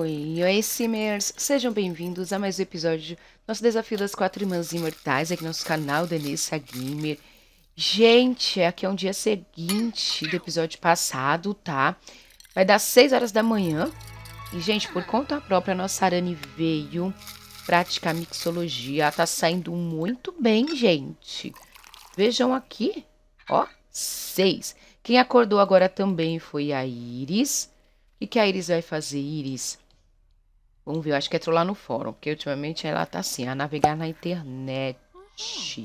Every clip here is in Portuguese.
Oi, oi Simmers! Sejam bem-vindos a mais um episódio do nosso desafio das quatro irmãs imortais aqui no nosso canal Denissa Gamer. Gente, aqui é um dia seguinte do episódio passado, tá? Vai dar 6 horas da manhã. E, gente, por conta própria, a nossa Arane veio praticar mixologia. Ela tá saindo muito bem, gente. Vejam aqui, ó, 6. Quem acordou agora também foi a Iris. O que a Iris vai fazer, Iris? Vamos ver, eu acho que entrou lá no fórum, porque ultimamente ela tá assim, a navegar na internet. Deixa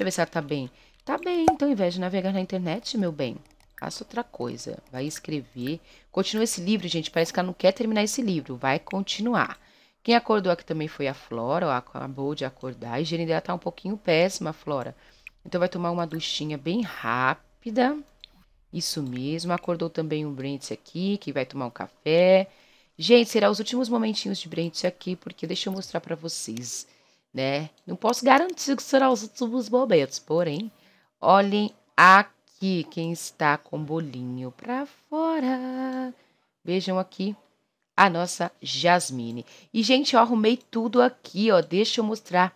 eu ver se ela tá bem. Tá bem, então, ao invés de navegar na internet, meu bem, faça outra coisa. Vai escrever. Continua esse livro, gente. Parece que ela não quer terminar esse livro. Vai continuar. Quem acordou aqui também foi a Flora, ó, acabou de acordar. A higiene dela tá um pouquinho péssima, Flora. Então vai tomar uma duchinha bem rápida. Isso mesmo. Acordou também o um Brent aqui, que vai tomar um café. Gente, será os últimos momentinhos de Brent aqui, porque deixa eu mostrar para vocês, né? Não posso garantir que serão os últimos momentos, porém, olhem aqui quem está com bolinho para fora. Vejam aqui a nossa Jasmine. E, gente, eu arrumei tudo aqui, ó. Deixa eu mostrar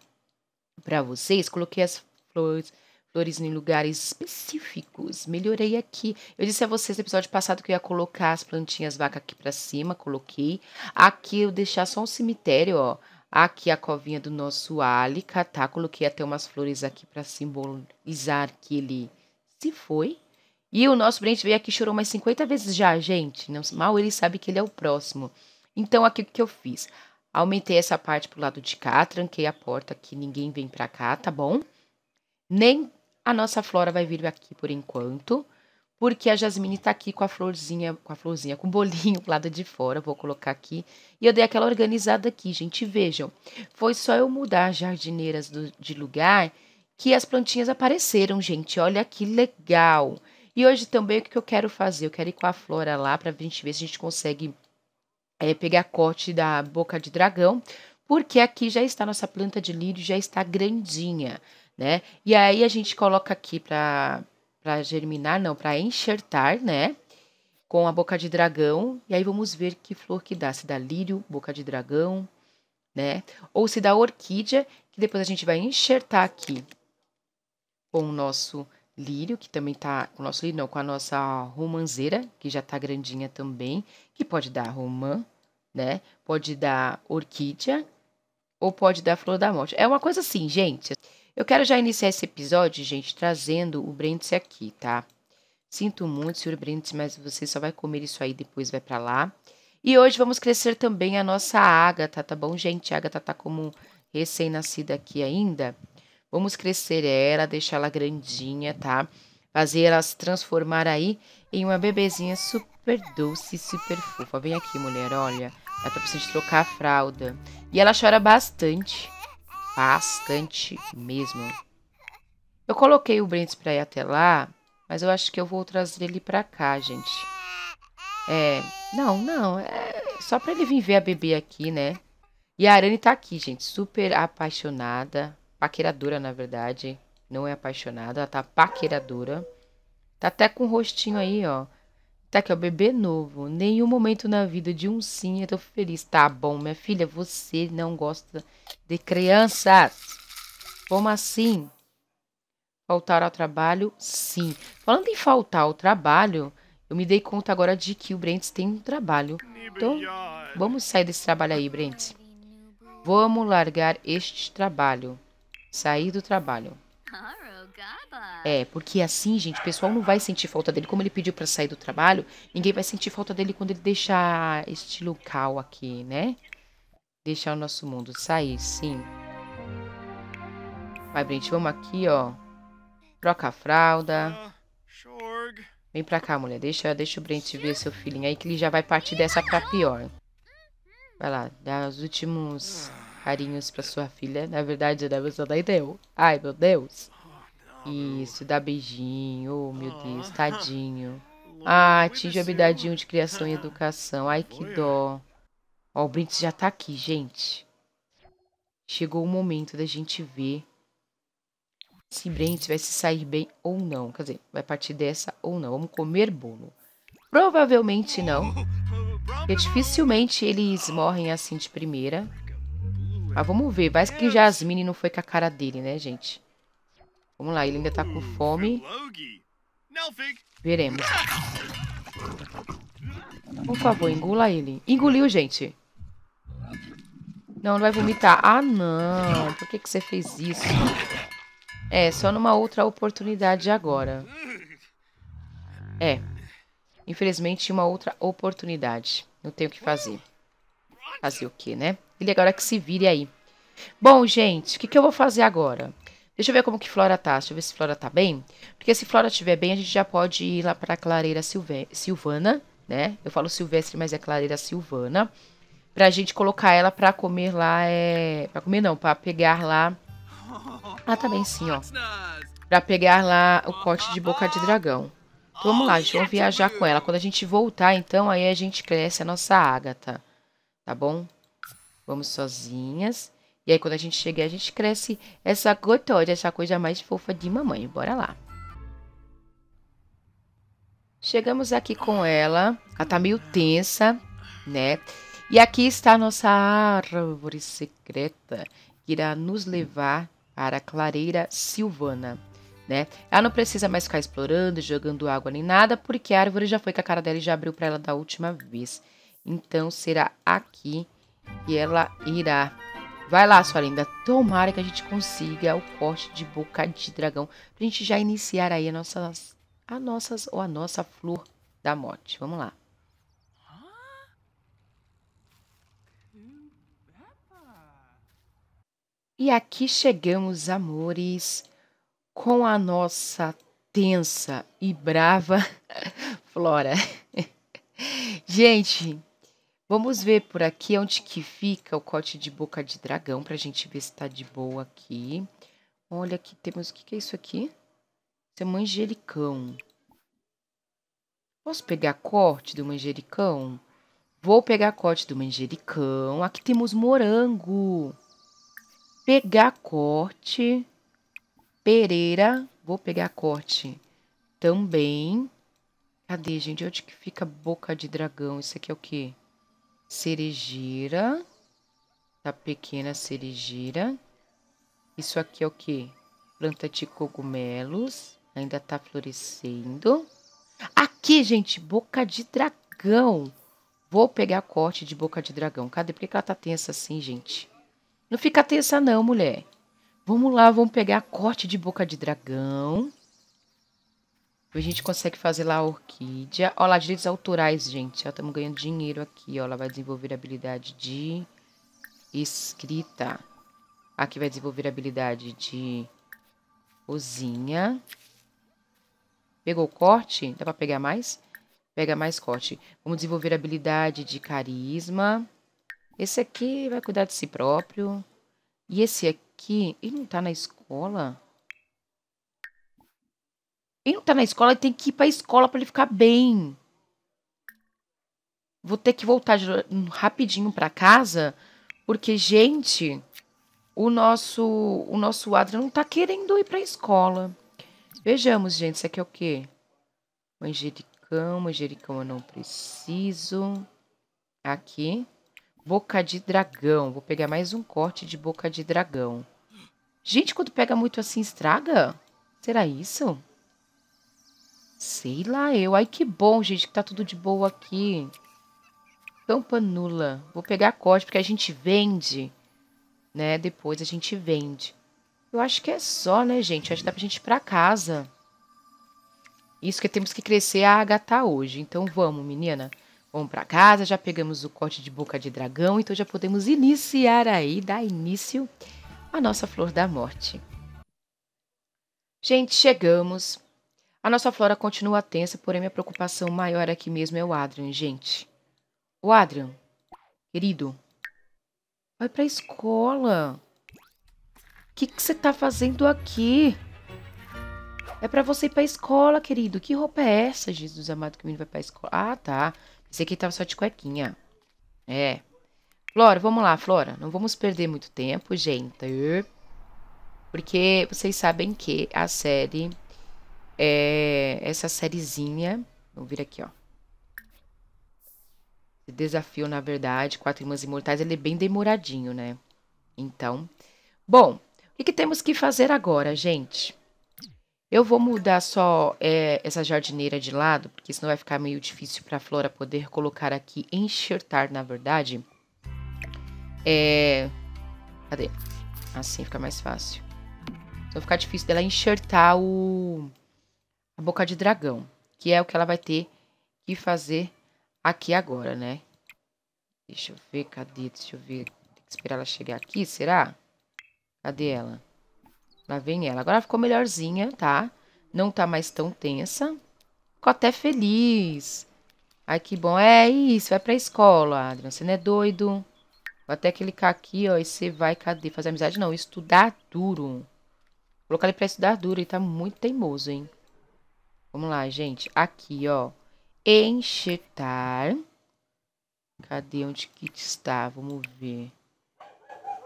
para vocês. Coloquei as flores flores em lugares específicos. Melhorei aqui. Eu disse a vocês no episódio passado que eu ia colocar as plantinhas vaca aqui para cima, coloquei. Aqui eu deixar só um cemitério, ó. Aqui a covinha do nosso álica, tá? Coloquei até umas flores aqui para simbolizar que ele se foi. E o nosso brinde veio aqui e chorou umas 50 vezes já, gente. Não, mal ele sabe que ele é o próximo. Então, aqui o que eu fiz? Aumentei essa parte pro lado de cá, tranquei a porta que ninguém vem pra cá, tá bom? Nem a nossa flora vai vir aqui por enquanto, porque a Jasmine tá aqui com a florzinha, com a florzinha, com o bolinho do lado de fora, vou colocar aqui. E eu dei aquela organizada aqui, gente, vejam. Foi só eu mudar as jardineiras do, de lugar que as plantinhas apareceram, gente. Olha que legal. E hoje também o que eu quero fazer? Eu quero ir com a Flora lá para gente ver se a gente consegue é, pegar corte da boca de dragão, porque aqui já está nossa planta de lírio, já está grandinha né? E aí a gente coloca aqui para para germinar, não, para enxertar, né? Com a boca de dragão. E aí vamos ver que flor que dá. Se dá lírio, boca de dragão, né? Ou se dá orquídea, que depois a gente vai enxertar aqui com o nosso lírio, que também tá. Com o nosso lírio, não, com a nossa romanzeira, que já tá grandinha também, que pode dar romã, né? Pode dar orquídea, ou pode dar flor da morte. É uma coisa assim, gente. Eu quero já iniciar esse episódio, gente, trazendo o Brentse aqui, tá? Sinto muito, senhor Brentse, mas você só vai comer isso aí depois vai para lá. E hoje vamos crescer também a nossa Ágata, tá bom, gente? A Ágata tá como recém-nascida aqui ainda. Vamos crescer ela, deixar ela grandinha, tá? Fazer ela se transformar aí em uma bebezinha super doce, super fofa. Vem aqui, mulher, olha. Ela tá precisando trocar a fralda. E ela chora bastante. Bastante mesmo. Eu coloquei o Brentz para ir até lá, mas eu acho que eu vou trazer ele para cá, gente. É, não, não, é só para ele vir ver a bebê aqui, né? E a Arane tá aqui, gente, super apaixonada, paqueradora, na verdade. Não é apaixonada, ela tá paqueradora. Tá até com o rostinho aí, ó. Tá aqui, o bebê novo. Nenhum momento na vida de um sim eu é tô feliz. Tá bom, minha filha, você não gosta de crianças. Como assim? Faltar ao trabalho? Sim. Falando em faltar ao trabalho, eu me dei conta agora de que o Brent tem um trabalho. Então, vamos sair desse trabalho aí, Brent. Vamos largar este trabalho. Sair do trabalho. É, porque assim, gente, o pessoal não vai sentir falta dele. Como ele pediu para sair do trabalho, ninguém vai sentir falta dele quando ele deixar este local aqui, né? Deixar o nosso mundo sair, sim. Vai, Brent, vamos aqui, ó. Troca a fralda. Ah, Vem pra cá, mulher. Deixa, deixa o Brent ver seu filhinho aí, que ele já vai partir dessa pra pior. Vai lá, dá os últimos carinhos pra sua filha. Na verdade, eu só daí deu. Ai, meu Deus. Isso, dá beijinho. Oh, meu ah. Deus, tadinho. Ah, atinge o abidadinho de criação e educação. Ai, que dó. Ó, o Brintz já tá aqui, gente. Chegou o momento da gente ver se Brentz vai se sair bem ou não. Quer dizer, vai partir dessa ou não. Vamos comer bolo. Provavelmente não. Porque dificilmente eles morrem assim de primeira. Mas vamos ver. Vai que Jasmine não foi com a cara dele, né, gente? Vamos lá, ele ainda tá com fome. Veremos. Por favor, engula ele. Engoliu, gente. Não, não vai vomitar. Ah, não. Por que, que você fez isso? É, só numa outra oportunidade agora. É. Infelizmente, uma outra oportunidade. Não tem o que fazer. Fazer o quê, né? Ele agora que se vire aí. Bom, gente, o que, que eu vou fazer agora? Deixa eu ver como que Flora tá. Deixa eu ver se Flora tá bem. Porque se Flora estiver bem, a gente já pode ir lá pra Clareira Silve Silvana, né? Eu falo Silvestre, mas é Clareira Silvana. Pra gente colocar ela pra comer lá, é... Pra comer não, pra pegar lá... Ah, tá bem sim, ó. Pra pegar lá o corte de boca de dragão. Então, vamos lá, a gente vai viajar com ela. Quando a gente voltar, então, aí a gente cresce a nossa Ágata. Tá bom? Vamos sozinhas. E aí quando a gente chega, a gente cresce essa gotória, essa coisa mais fofa de mamãe. Bora lá. Chegamos aqui com ela. Ela tá meio tensa, né? E aqui está a nossa árvore secreta que irá nos levar para a clareira silvana. Né? Ela não precisa mais ficar explorando, jogando água nem nada, porque a árvore já foi com a cara dela e já abriu para ela da última vez. Então será aqui que ela irá Vai lá, sua linda. Tomara que a gente consiga o corte de boca de dragão. Pra gente já iniciar aí a nossa, a nossas, ou a nossa flor da morte. Vamos lá. E aqui chegamos, amores, com a nossa tensa e brava Flora. gente, Vamos ver por aqui onde que fica o corte de boca de dragão, pra gente ver se tá de boa aqui. Olha aqui, temos... O que, que é isso aqui? Isso é manjericão. Posso pegar corte do manjericão? Vou pegar corte do manjericão. Aqui temos morango. Pegar corte. Pereira. Vou pegar corte também. Cadê, gente? Onde que fica boca de dragão? Isso aqui é o quê? cerejeira, tá? Pequena cerejeira. Isso aqui é o que? Planta de cogumelos, ainda tá florescendo. Aqui, gente, boca de dragão. Vou pegar a corte de boca de dragão. Cadê? Por que, ela tá tensa assim, gente? Não fica tensa não, mulher. Vamos lá, vamos pegar a corte de boca de dragão. A gente consegue fazer lá a orquídea. olha lá, direitos autorais, gente. estamos ganhando dinheiro aqui, ó. Ela vai desenvolver habilidade de escrita. Aqui vai desenvolver habilidade de cozinha. Pegou o corte? Dá pra pegar mais? Pega mais corte. Vamos desenvolver habilidade de carisma. Esse aqui vai cuidar de si próprio. E esse aqui... Ele não tá na escola? Ele não tá na escola, ele tem que ir pra escola para ele ficar bem. Vou ter que voltar hum, rapidinho para casa, porque, gente, o nosso, o nosso Adrian não tá querendo ir pra escola. Vejamos, gente, isso aqui é o quê? Manjericão, manjericão eu não preciso. Aqui. Boca de dragão. Vou pegar mais um corte de boca de dragão. Gente, quando pega muito assim, estraga? Será isso? Sei lá eu. Ai, que bom, gente, que tá tudo de boa aqui. nula Vou pegar corte porque a gente vende, né? Depois a gente vende. Eu acho que é só, né, gente? Eu acho que dá pra gente ir pra casa. Isso que temos que crescer a Agatha hoje. Então vamos, menina. Vamos para casa, já pegamos o corte de boca de dragão, então já podemos iniciar aí, dar início à nossa flor da morte. Gente, chegamos. A nossa flora continua tensa, porém minha preocupação maior aqui mesmo é o Adrian, gente. O Adrian, querido, vai pra escola. O que você tá fazendo aqui? É para você ir pra escola, querido. Que roupa é essa, Jesus amado, que o menino vai pra escola? Ah, tá. Pensei que ele tava só de cuequinha. É. Flora, vamos lá, Flora. Não vamos perder muito tempo, gente. Porque vocês sabem que a série é essa sériezinha. Vamos vir aqui, ó. desafio, na verdade, Quatro Irmãs Imortais, ele é bem demoradinho, né? Então, bom, o que, que temos que fazer agora, gente? Eu vou mudar só é, essa jardineira de lado, porque senão vai ficar meio difícil para a Flora poder colocar aqui, enxertar, na verdade. É... Cadê? Assim fica mais fácil. Vai ficar difícil dela enxertar o a boca de dragão, que é o que ela vai ter que fazer aqui agora, né? Deixa eu ver, cadê? Deixa eu ver. Tem que esperar ela chegar aqui, será? Cadê ela? Lá vem ela. Agora ela ficou melhorzinha, tá? Não tá mais tão tensa. Ficou até feliz. Ai, que bom. É isso, vai pra escola, Adrian. Você não é doido? Vou até clicar aqui, ó, e você vai, cadê? Fazer amizade? Não, estudar duro. Vou colocar ele pra estudar duro. Ele tá muito teimoso, hein? Vamos lá, gente. Aqui, ó. Enxertar. Cadê onde que está? Vamos ver.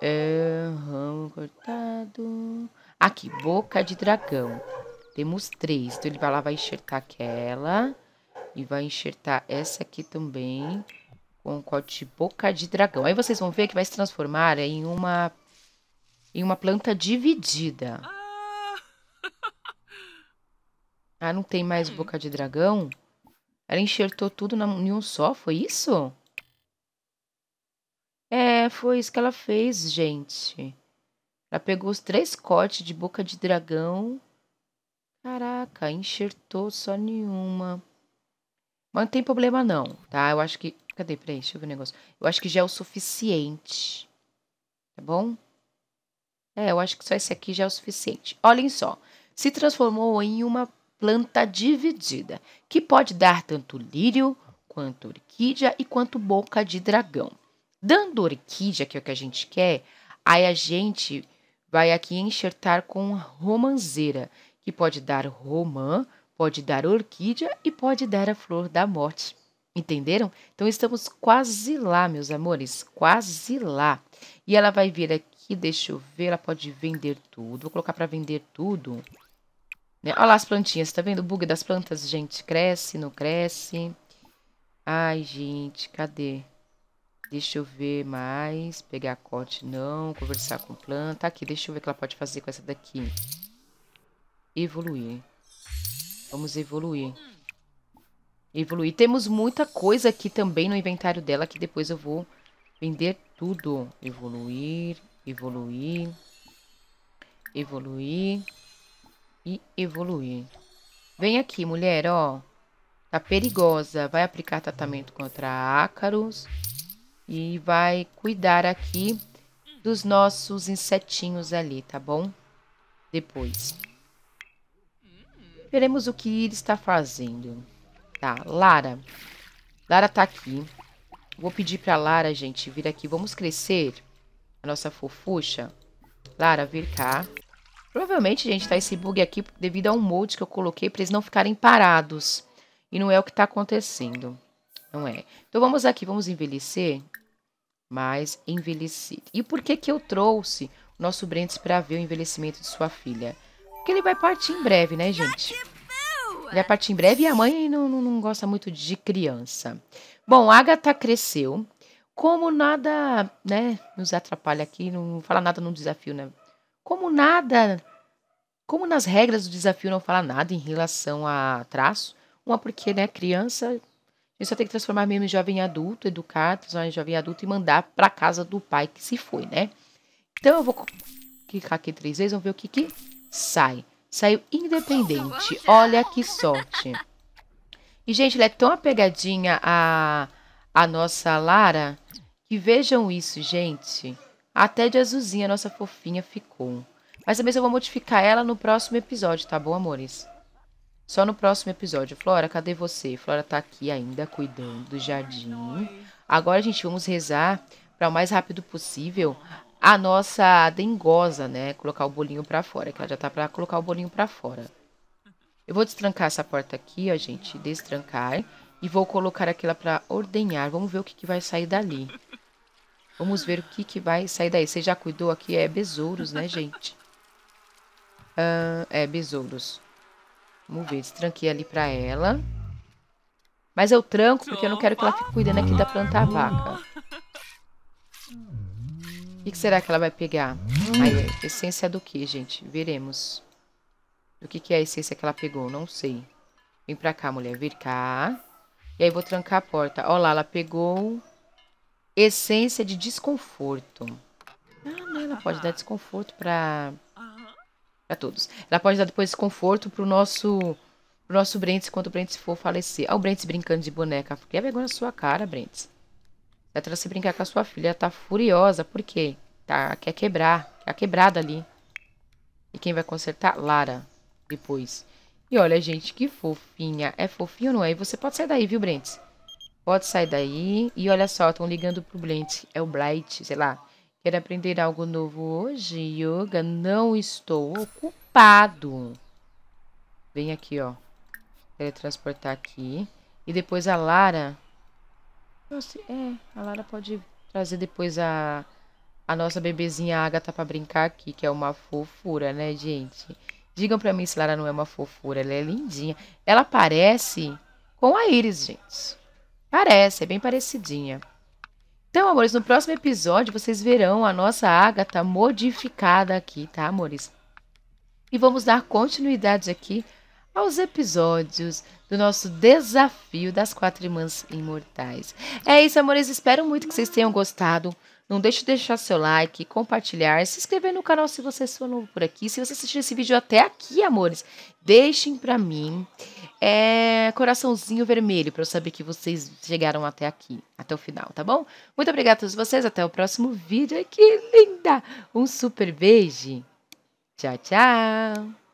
É, ramo cortado. Aqui, boca de dragão. Temos três. Então, ele vai lá, vai enxertar aquela. E vai enxertar essa aqui também. Com o corte de boca de dragão. Aí vocês vão ver que vai se transformar em uma, em uma planta dividida. Ah, não tem mais hum. boca de dragão? Ela enxertou tudo na, em um só, foi isso? É, foi isso que ela fez, gente. Ela pegou os três cortes de boca de dragão. Caraca, enxertou só nenhuma. Mas não tem problema não, tá? Eu acho que... Cadê? Peraí, deixa eu ver o negócio. Eu acho que já é o suficiente. Tá bom? É, eu acho que só esse aqui já é o suficiente. Olhem só. Se transformou em uma planta dividida, que pode dar tanto lírio, quanto orquídea e quanto boca de dragão. Dando orquídea, que é o que a gente quer, aí a gente vai aqui enxertar com romanzeira, que pode dar romã, pode dar orquídea e pode dar a flor da morte. Entenderam? Então estamos quase lá, meus amores, quase lá. E ela vai vir aqui, deixa eu ver, ela pode vender tudo. Vou colocar para vender tudo. Né? Olha lá as plantinhas, tá vendo? O bug das plantas, gente. Cresce, não cresce. Ai, gente, cadê? Deixa eu ver mais. Pegar corte, não. Conversar com planta. Tá aqui, deixa eu ver o que ela pode fazer com essa daqui. Evoluir. Vamos evoluir. Evoluir. Temos muita coisa aqui também no inventário dela, que depois eu vou vender tudo. Evoluir, evoluir, evoluir e evoluir. Vem aqui, mulher, ó. Tá perigosa. Vai aplicar tratamento contra ácaros. E vai cuidar aqui dos nossos insetinhos ali, tá bom? Depois. Veremos o que ele está fazendo. Tá, Lara. Lara tá aqui. Vou pedir pra Lara, gente, vir aqui. Vamos crescer. A nossa fofucha. Lara, vir cá. Provavelmente, gente, tá esse bug aqui devido a um molde que eu coloquei para eles não ficarem parados. E não é o que tá acontecendo. Não é. Então vamos aqui, vamos envelhecer. Mais envelhecido. E por que que eu trouxe o nosso Brentes para ver o envelhecimento de sua filha? Porque ele vai partir em breve, né, gente? Ele vai partir em breve e a mãe não, não, não gosta muito de criança. Bom, a Agatha cresceu. Como nada, né, nos atrapalha aqui, não fala nada no desafio, né? Como nada, como nas regras do desafio não fala nada em relação a traço, uma porque, né, criança, a gente só tem que transformar mesmo em jovem adulto, educar, transformar em jovem adulto e mandar para casa do pai que se foi, né? Então eu vou clicar aqui três vezes, vamos ver o que que sai. Saiu independente. Olha que sorte. E, gente, ela é tão apegadinha a, a nossa Lara que vejam isso, gente. Até de azulzinha nossa fofinha ficou. Mas também eu vou modificar ela no próximo episódio, tá bom, amores? Só no próximo episódio. Flora, cadê você? Flora tá aqui ainda, cuidando do jardim. Agora, gente, vamos rezar para o mais rápido possível a nossa dengosa, né? Colocar o bolinho para fora, que ela já tá para colocar o bolinho para fora. Eu vou destrancar essa porta aqui, ó, gente. Destrancar. E vou colocar aquela para ordenhar. Vamos ver o que, que vai sair dali. Vamos ver o que, que vai sair daí. Você já cuidou aqui? É besouros, né, gente? Ah, é, besouros. Vamos ver, destranquei ali pra ela. Mas eu tranco porque eu não quero que ela fique cuidando aqui da planta vaca. O que, que, será que ela vai pegar? Aí, é, essência do que, gente? Veremos. O que, que é a essência que ela pegou? Não sei. Vem pra cá, mulher. Vir cá. E aí vou trancar a porta. Olha lá, ela pegou Essência de desconforto. Ah, ela tá. pode dar desconforto para para todos. Ela pode dar depois desconforto pro nosso pro nosso Brentes, quando o Brentes for falecer. Olha o Brentes brincando de boneca. Que é vergonha na sua cara, Brentes. Vai trazer você brincar com a sua filha. Ela tá furiosa. Por quê? Tá, quer quebrar. Tá quebrada ali. E quem vai consertar? Lara. Depois. E olha, gente, que fofinha. É fofinho ou não é? E você pode sair daí, viu, Brentes? Pode sair daí. E olha só, estão ligando pro Blint. É o Blight, sei lá. Quer aprender algo novo hoje? Yoga, não estou ocupado. Vem aqui, ó. Teletransportar aqui. E depois a Lara. Nossa, é, a Lara pode trazer depois a, a nossa bebezinha Agatha pra brincar aqui, que é uma fofura, né, gente? Digam pra mim se Lara não é uma fofura, ela é lindinha. Ela parece com a Iris, gente. Parece, é bem parecidinha. Então, amores, no próximo episódio vocês verão a nossa Agatha modificada aqui, tá, amores? E vamos dar continuidade aqui aos episódios do nosso desafio das quatro irmãs imortais. É isso, amores. Espero muito que vocês tenham gostado. Não deixe de deixar seu like, compartilhar, se inscrever no canal se você for novo por aqui. Se você assistir esse vídeo até aqui, amores, deixem para mim é, coraçãozinho vermelho para eu saber que vocês chegaram até aqui, até o final, tá bom? Muito obrigada a todos vocês, até o próximo vídeo. que linda! Um super beijo. Tchau, tchau.